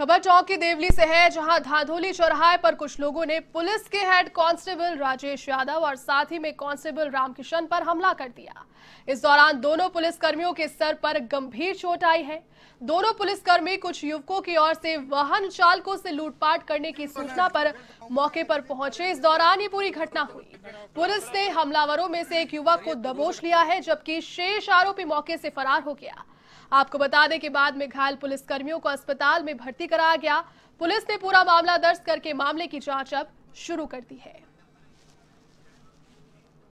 खबर चौक की देवली से है जहां धाधोली चौराहे पर कुछ लोगों ने पुलिस के हेड कांस्टेबल राजेश यादव और साथ ही में कांस्टेबल रामकिशन पर हमला कर दिया इस दौरान दोनों पुलिसकर्मियों के सर पर गंभीर चोट आई है दोनों पुलिसकर्मी कुछ युवकों की ओर से वाहन चालकों से लूटपाट करने की सूचना पर मौके पर पहुंचे इस दौरान ये पूरी घटना हुई पुलिस ने हमलावरों में से एक युवक को दबोच लिया है जबकि शेष आरोपी मौके से फरार हो गया आपको बता दें कि बाद में घायल पुलिसकर्मियों को अस्पताल में भर्ती कराया गया पुलिस ने पूरा मामला दर्ज करके मामले की जांच अब शुरू कर दी है